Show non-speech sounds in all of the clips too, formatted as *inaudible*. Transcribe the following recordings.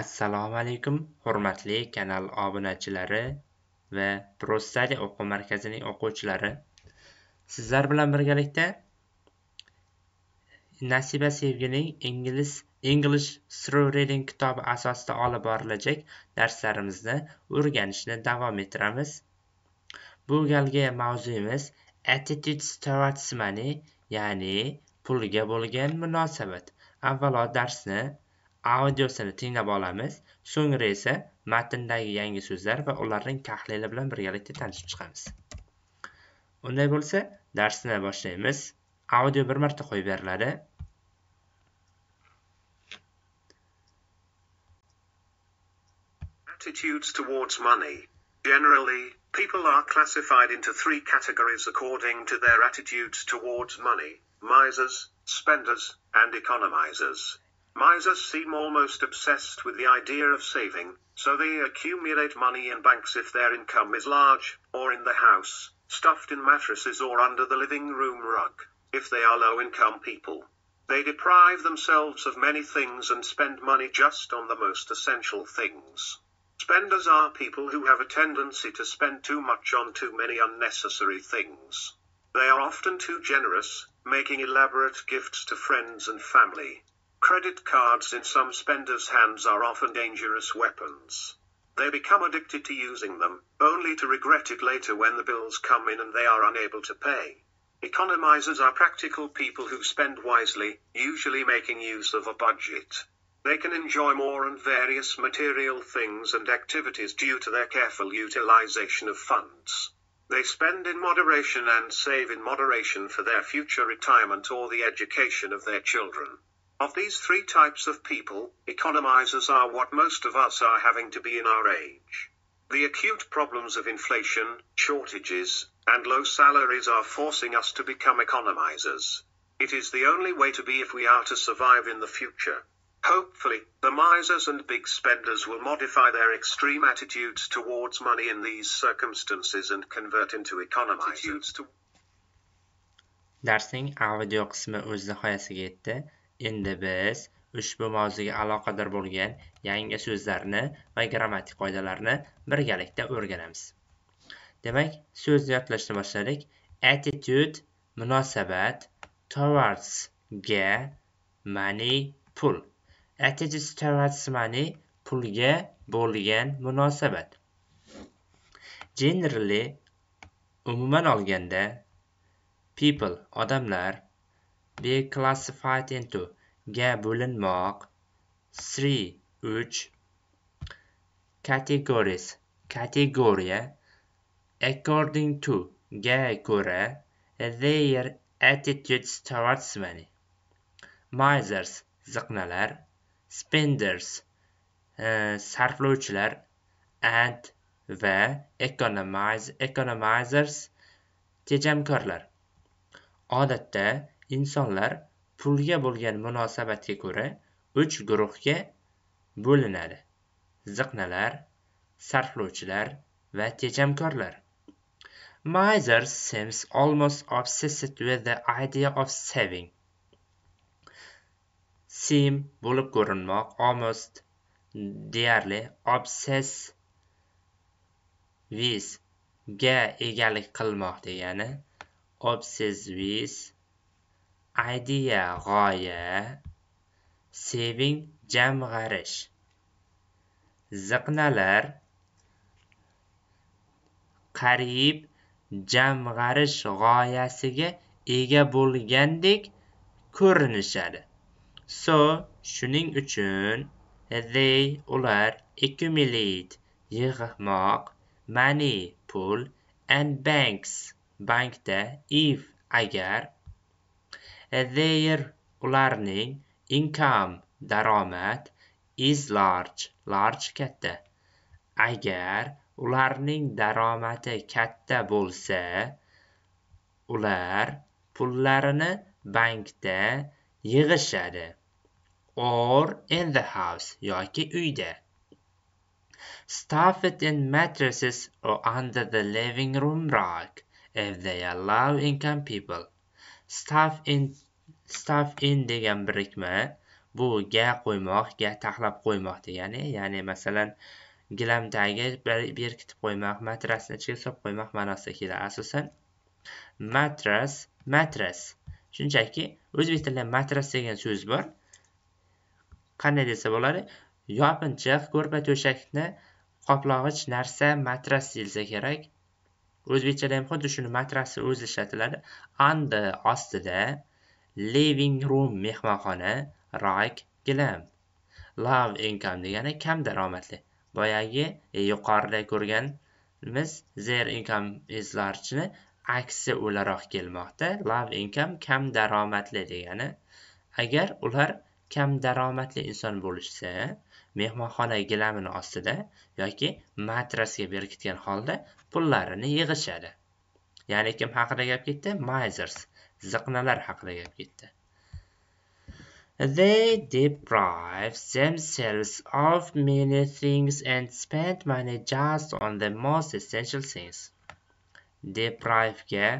assalomu alaykum hurmatli kanal obunachilari va prostadi o'quv markazining o'quvchilari sizlar bilan birgalikda nasiba sevgining ingliz english through reading kitobi asosida olib borilajak darslarimizni o'rganishni davom ettiramiz bu galgi mavzuyimiz attitudes towards money ya'ni pulga bo'lgan munosabat avvalo darsni audiosini tinglab olamiz so'ngra esa matndagi yangi so'zlar va ularning tahlili bilan birgalikda tanishib chiqamiz unday bo'lsa darsni boshlaymiz audio bir marta qo'yib beriladi attitudes towards money. Generally, people are classified into three categories according to their attitudes towards money misers, spenders, and economizers. Misers seem almost obsessed with the idea of saving, so they accumulate money in banks if their income is large, or in the house, stuffed in mattresses or under the living room rug, if they are low income people. They deprive themselves of many things and spend money just on the most essential things. Spenders are people who have a tendency to spend too much on too many unnecessary things. They are often too generous, making elaborate gifts to friends and family, Credit cards in some spenders' hands are often dangerous weapons. They become addicted to using them, only to regret it later when the bills come in and they are unable to pay. Economizers are practical people who spend wisely, usually making use of a budget. They can enjoy more and various material things and activities due to their careful utilization of funds. They spend in moderation and save in moderation for their future retirement or the education of their children. Of these three types of people, economizers are what most of us are having to be in our age. The acute problems of inflation, shortages, and low salaries are forcing us to become economizers. It is the only way to be if we are to survive in the future. Hopefully, the misers and big spenders will modify their extreme attitudes towards money in these circumstances and convert into economizers. Dersin, avdio qismi o'z nihoyasiga yetdi Endi biz ushbu mavzuga aloqador bo'lgan yangi so'zlarni va grammatik qoidalarni birgalikda o'rganamiz. Demak, so'zni yodlashni boshladik. Attitude munosabat towards ga money pul. Attitude towards money pulga bo'lgan munosabat. Generally umuman olganda people odamlar be classified into ga bo'linmoq three uch categories kategoriya according to ga ko'ra their attitudes towards money misers ziqnalar spenders e, sarflovchilar and va economize, economizers tejamkorlar odatda insonlar pulga bo'lgan munosabatga ko'ra uch guruhga bo'linadi ziqnalar sarflovchilar va tejamkorlar miser seems almost obsessed with the idea of saving sim bo'lib ko'rinmoq almost deyarli obsess with ga egalik qilmoq degani obsess with idea g'oya saving jamg'arish ziqnalar qariyb jamg'arish g'oyasiga ega bo'lgandek ko'rinishadi so shuning uchun they ular accumulate yig'moq money pul and banks bankda if agar their ularning income daromad is large. Large katta. Agar ularning daromadi katta bo'lsa, ular pullarini bankda yig'ishadi. Or in the house yoki uyda. Stuff it in mattresses or under the living room rug if they allow income people. staff in staff in degan birikma bu ga qo'ymoq ga taxlab qo'ymoq degani ya'ni masalan gilamdagi berkitib qo'ymoq matrasni ichiga solib qo'ymoq ma'nosida keladi asosan matras matras shunchaki o'zbek tilida matras degan so'z bor qanday desa bo'ladi yopinchiq ko'rpa to'shakni qoplag'ich narsa matras deyilsa kerak o'zbekchada ham xuddi shuni matrasi o'zi ishlatiladi under ostida living room mehmonxona rak gilam love income degani kam daromadli boyagi e, yuqorida ko'rganmiz zer income is large'ni aksi o'laroq kelmoqda love income kam daromadli degani agar ular kam daromadli inson bo'lishsa mehmonxona gilamini ostida yoki matrasga berkitgan holda pullarini yig'ishadi ya'ni kim haqida gap ketdi mayzers ziqnalar haqida gap ketdi they deprive themselves of many things and spend money just on the most essential things deprivega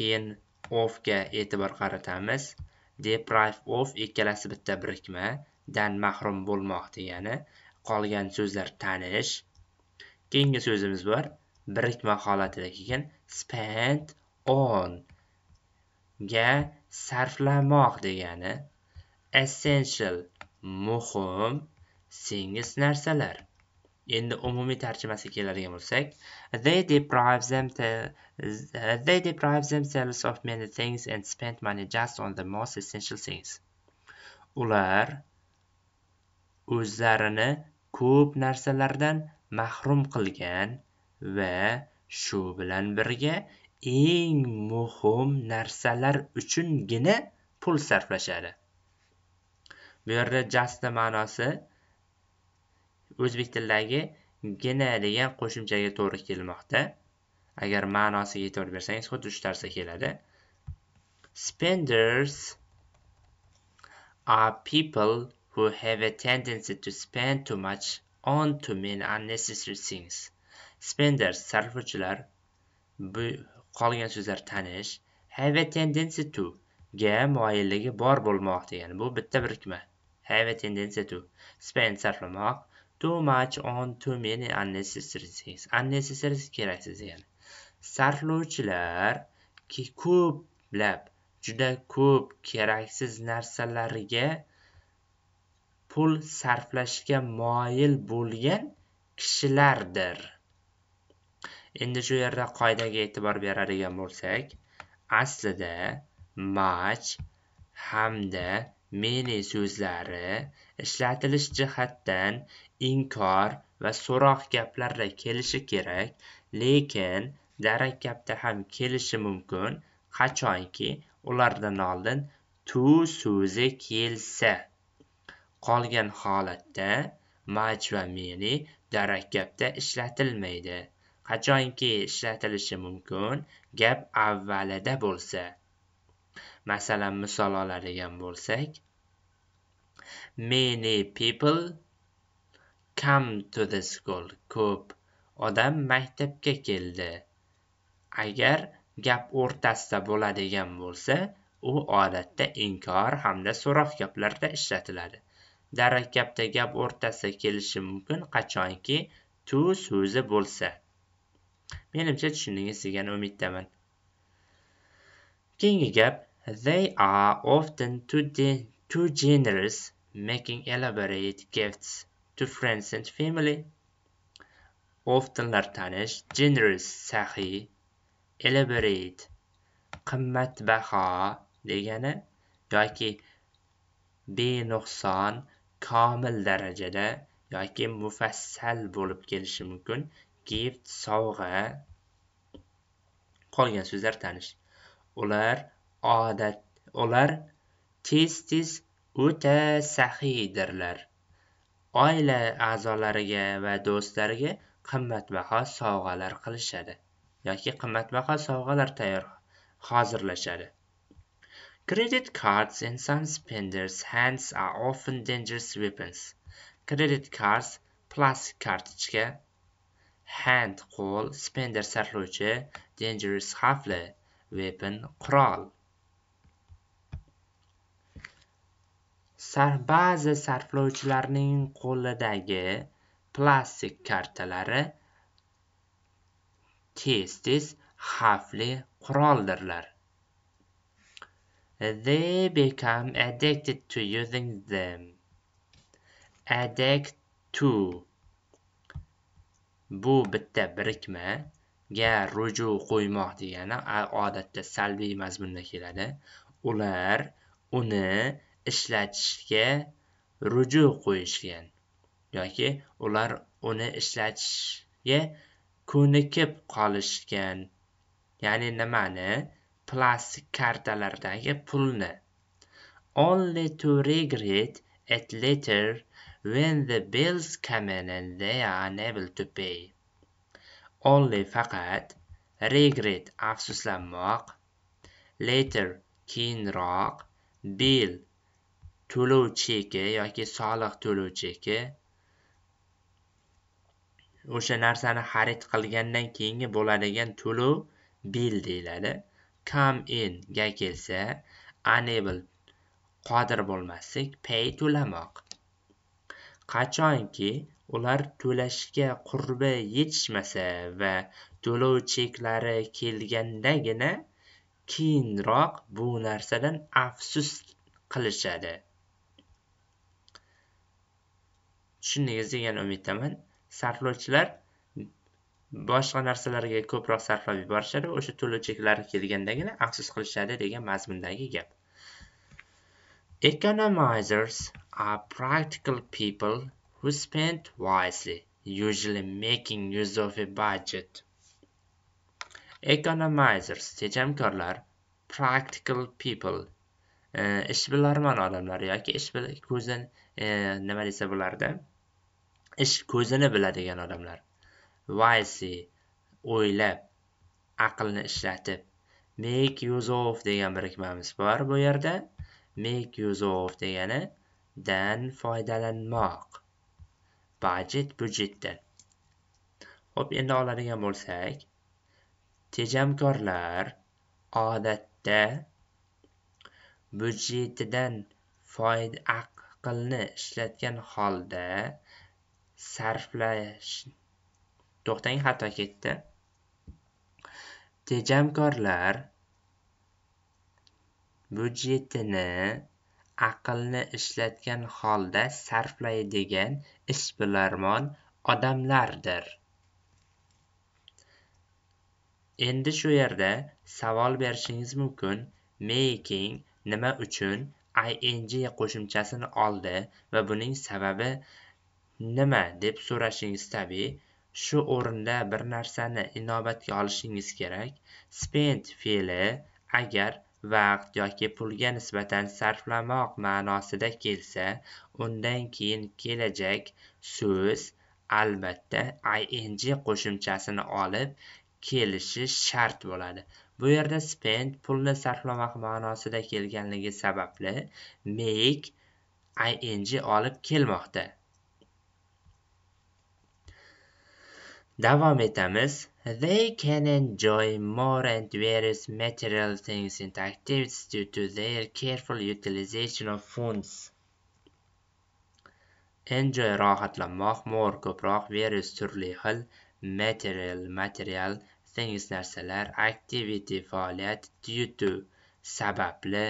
keyin ofga e'tibor qaratamiz deprive of ikkalasi bitta birikma dan mahrum bo'lmoq degani qolgan so'zlar tanish keyingi so'zimiz bor birikma holatida kelgan spend on ga sarflamoq degani essential muhim sengiz narsalar endi umumiy tarjimasiga keladigan bo'lsak they deprive them they deprive themselves of many things and spend money just on the most essential things ular o'zlarini ko'p narsalardan mahrum qilgan va shu bilan birga eng muhim narsalar uchungina pul sarflashadi bu yerda jasni ma'nosi o'zbek tilidagi gina degan qo'shimchaga to'g'ri kelmoqda agar ma'nosiga e'tibor bersangiz xuddi shu narsa keladi spenders are people who have a tendency to spend too much on too many unnecessary things. Spenders sarflovchilar bu qolgan so'zlar tanish, have a tendency to ga moyilligi bor bo'lmoq degani. Bu bitta birikma. Have a tendency to spend sarflamoq, too much on too many unnecessary things. Unnecessary keraksiz degani. Sarflovchilar ki ko'plab, juda ko'p keraksiz narsalarga pul sarflashga moyil bo'lgan kishilardir endi shu yerda qoidaga e'tibor beradigan bo'lsak aslida mach hamda meni so'zlari ishlatilish jihatdan inkor va so'roq gaplarda kelishi kerak lekin darak gapda ham kelishi mumkin qachonki ulardan oldin to so'zi kelsa qolgan holatda match va meli gapda ishlatilmaydi qachonki ishlatilishi mumkin gap avvalida bo'lsa masalan misol oladigan bo'lsak many people come to the school ko'p odam maktabga keldi agar gap o'rtasida bo'ladigan bo'lsa u odatda inkor hamda so'roq gaplarda ishlatiladi darakgapda gap o'rtasida kelishi mumkin qachonki to so'zi bo'lsa menimcha tushundingiz degan umiddaman keyingi gap they are often too, de too generous making elaborate gifts to friends and family oftenlar tanish generous saxiy elaborate qimmatbaho degani yoki benuqson komil darajada yoki mufassal bo'lib kelishi mumkin gift sovg'a qolgan so'zlar tanish ular odat ular tez tez o'ta saxiydirlar oila a'zolariga va do'stlariga qimmatbaho sovg'alar qilishadi yoki qimmatbaho sovg'alar tayyor hozirlashadi Credit cards in some spenders' hands are often dangerous weapons. Credit cards plus kartochka, hand qo'l, spender sarflovchi dangerous xavfli, weapon qurol. Sar ba'zi sarflovchilarning qo'lidagi plastik kartalari tez-tez xavfli quroldirlar. They become addicted to using them. Addict to. Bu bitta birikma ga ruju qo'ymoq degani odatda salbiy mazmunda keladi. Ular uni ishlatishga ruju qo'yishgan yoki ular uni ishlatishga ko'nikib qolishgan. Ya'ni nimani? plastik kartalardagi pulni only to regret at later when the bills come in and they are unable to pay. Only faqat regret afsuslanmoq, later keyinroq, bill to'lov cheki yoki soliq to'lov cheki o'sha narsani xarid qilgandan keyingi bo'ladigan to'lov bill deyiladi come in ga kelsa unable qodir bo'lmaslik pay to'lamoq qachonki ular to'lashga qurbi yetishmasa va to'lov cheklari kelgandagina keyinroq bu narsadan afsus qilishadi tushundingiz degan umiddaman sarflovchilar boshqa narsalarga ko'proq sarflab yuborishadi o'sha to'lov cheklari kelgandagina afsus qilishadi degan mazmundagi gap economizers are practical people who spend wisely usually making use of a budget economizers tejamkorlar practical people e, ishbilarmon odamlar yoki ish ko'zini e, nima desa bo'lardi ish ko'zini biladigan odamlar wise o'ylab aqlni ishlatib make use of degan birikmamiz bor bu yerda make use of degani dan foydalanmoq budget budjetdan ho'p endi oladigan bo'lsak tejamkorlar odatda byudjetidan foyda aqlni ishlatgan holda sarflash to'xtang xato ketdi tejamkorlar byudjetini aqlni ishlatgan holda sarflaydigan ishbilarmon odamlardir endi shu yerda savol berishingiz mumkin making nima uchun ing qo'shimchasini oldi va buning sababi nima deb so'rashingiz tabiiy shu o'rinda bir narsani inobatga olishingiz kerak spend fe'li agar vaqt yoki pulga nisbatan sarflamoq ma'nosida kelsa undan keyin kelajak so'z albatta ing qo'shimchasini olib kelishi shart bo'ladi bu yerda spend pulni sarflamoq ma'nosida kelganligi sababli make ing olib kelmoqda davom etamiz they can enjoy more and various material things and activities due to their careful utilization of funds enjoy rohatlanmoq more ko'proq various turli xil material material things narsalar activity faoliyat due to sababli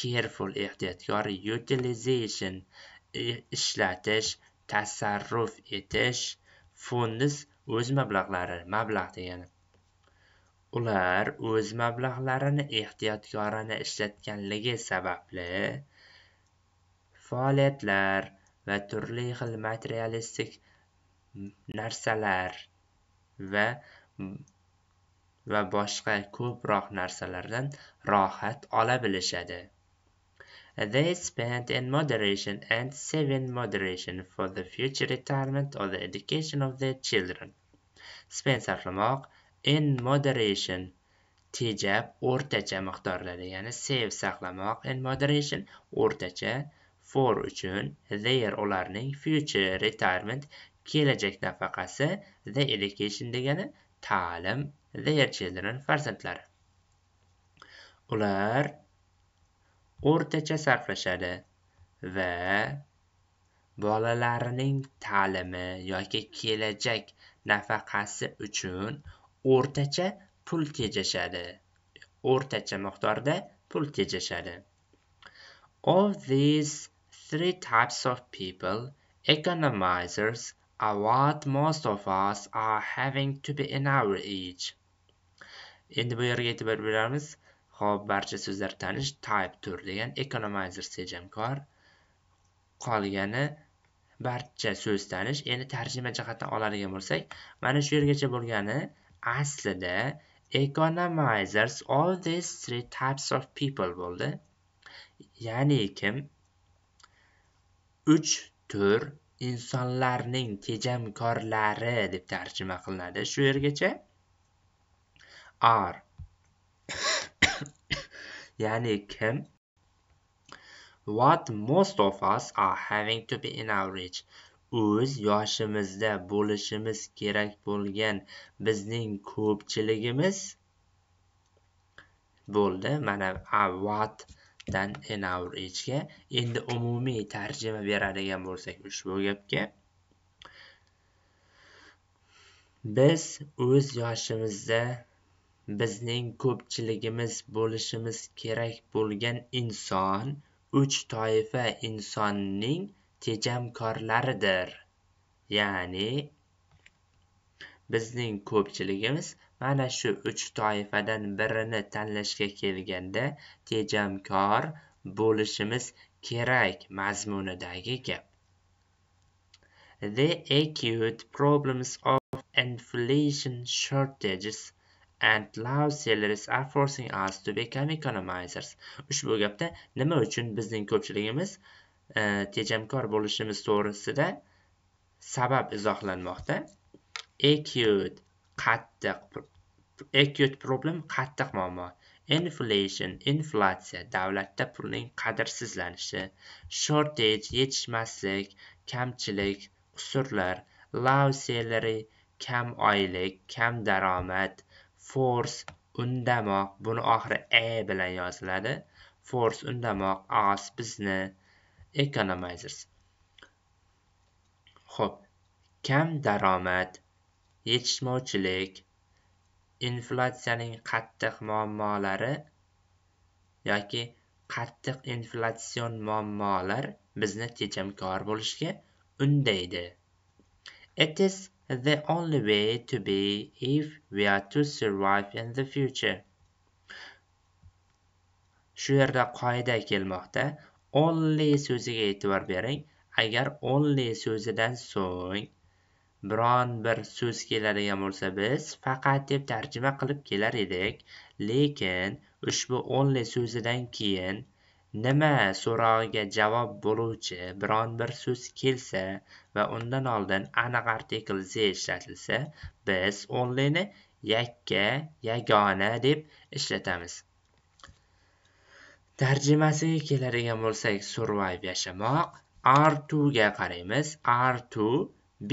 careful ehtiyotkor utilization ishlatish tasarruf etish funds o'z mablag'lari mablag' degani ular o'z mablag'larini ehtiyotkorona ishlatganligi sababli faoliyatlar va turli xil materialistik narsalar va va boshqa ko'proq narsalardan rohat ola bilishadi They spend in moderation and save in moderation for the future retirement or the education of their children. spend sarflamoq in moderation tejab o'rtacha miqdorda degani save saqlamoq in moderation o'rtacha for uchun their ularning future retirement kelajak nafaqasi the education degani ta'lim their children farzandlari ular o'rtacha sarflashadi va bolalarining ta'limi yoki kelajak nafaqasi uchun o'rtacha pul tejashadi o'rtacha miqdorda pul tejashadi all these three types of people economizers are what most of us are having to be in our age endi bu yerga e'tibor beramiz ho'p barcha so'zlar tanish type tur degan economizer tejamkor qolgani barcha so'z tanish endi tarjima jihatdan oladigan bo'lsak mana shu yergacha bo'lgani aslida economizers all these three types of people bo'ldi ya'ni kim uch tur insonlarning tejamkorlari deb tarjima qilinadi shu yergacha are *coughs* ya'ni kim what most of us are having to be in our age o'z yoshimizda bo'lishimiz kerak bo'lgan bizning ko'pchiligimiz bo'ldi mana what dan in our age endi umumiy tarjima beradigan bo'lsak ushbu gapga biz o'z yoshimizda bizning ko'pchiligimiz bo'lishimiz kerak bo'lgan inson uch toifa insonning tejamkorlaridir ya'ni bizning ko'pchiligimiz mana shu uch toifadan birini tanlashga kelganda tejamkor bo'lishimiz kerak mazmunidagi gap the acute problems of inflation shortages and loud sellers are forcing us to become economizers ushbu gapda nima uchun bizning ko'pchiligimiz e, tejamkor bo'lishimiz to'g'risida sabab izohlanmoqda acute qattiq acute problem qattiq muammo inflation inflyatsiya davlatda pulning qadrsizlanishi shortage yetishmaslik kamchilik qusurlar low salary kam oylik kam daromad force undamoq buni oxiri e bilan yoziladi force undamoq us bizni economizers ho'p kam daromad yetishmovchilik inflyatsiyaning qattiq muammolari yoki qattiq inflyatsion muammolar bizni tejamkor bo'lishga undaydi it is the only way to be if we are to survive in the future. Shu yerda qoida kelmoqda. Only so'ziga e'tibor bering. Agar only so'zidan so'ng biron bir so'z keladigan bo'lsa, biz faqat deb tarjima qilib kelar edik, lekin ushbu only so'zidan keyin nima so'rog'iga javob bo'luvchi biron bir so'z kelsa va undan oldin aniq artikl z ishlatilsa biz onlini yakka yagona deb ishlatamiz tarjimasiga keladigan bo'lsak survive yashamoq r2 ga qaraymiz r2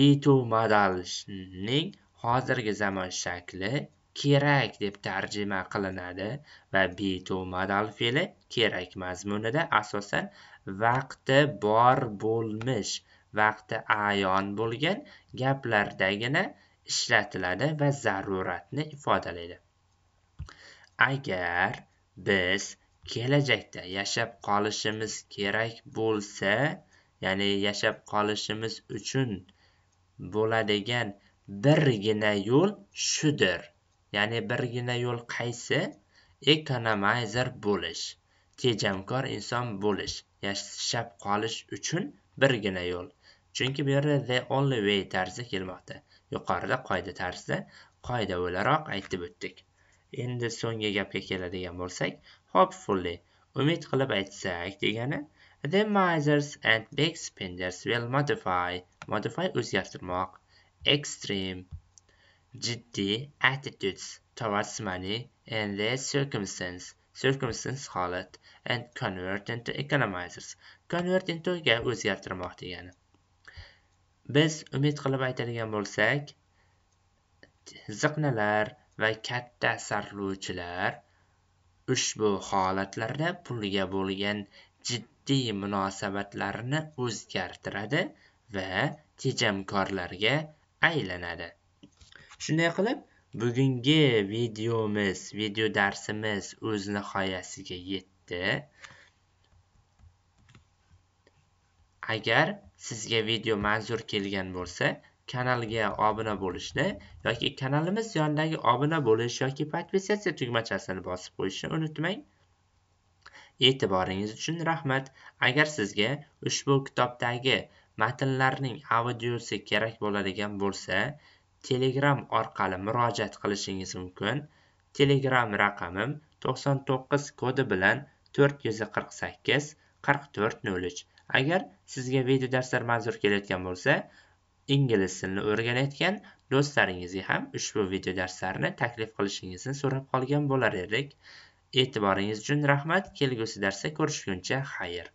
b2 modalning hozirgi zamon shakli kerak deb tarjima qilinadi va to modal fe'li kerak mazmunida asosan vaqti bor bo'lmish vaqti ayon bo'lgan gaplardagina ishlatiladi va zaruratni ifodalaydi agar biz kelajakda yashab qolishimiz kerak bo'lsa ya'ni yashab qolishimiz uchun bo'ladigan birgina yo'l shudir ya'ni birgina yo'l qaysi ekonomayzer bo'lish tejamkor inson bo'lish yashab qolish uchun birgina yo'l chunki bu yerda the only way tarzi kelmoqda yuqorida qoida tarzida qoida o'laroq aytib o'tdik endi so'nggi gapga keladigan bo'lsak hopefully umid qilib aytsak degani the misers and big spenders will modify modify o'zgartirmoq extreme jiddiy attitudes towards money in their circumstance circumstance holat and convert into economizers convert into ga o'zgartirmoq degani biz umid qilib aytadigan bo'lsak ziqnalar va katta sarfluvchilar ushbu holatlarda pulga bo'lgan jiddiy munosabatlarini o'zgartiradi va tejamkorlarga aylanadi shunday qilib bugungi videomiz video darsimiz o'z nihoyasiga yetdi agar sizga video manzur kelgan bo'lsa kanalga obuna bo'lishni yoki kanalimiz yonidagi obuna bo'lish yoki podpisatsiya tugmachasini bosib qo'yishni unutmang e'tiboringiz uchun rahmat agar sizga ushbu kitobdagi matnlarning audiosi kerak bo'ladigan bo'lsa telegram orqali murojaat qilishingiz mumkin telegram raqamim to'qson to'qqiz kodi bilan to'rt yuz qirq sakkiz qirq to'rt nol uch agar sizga video darslar manzur kelayotgan bo'lsa ingliz tilini o'rganayotgan do'stlaringizga ham ushbu video darslarni taklif qilishingizni so'rab qolgan bo'lar edik e'tiboringiz uchun rahmat kelgusi darsda ko'rishguncha xayr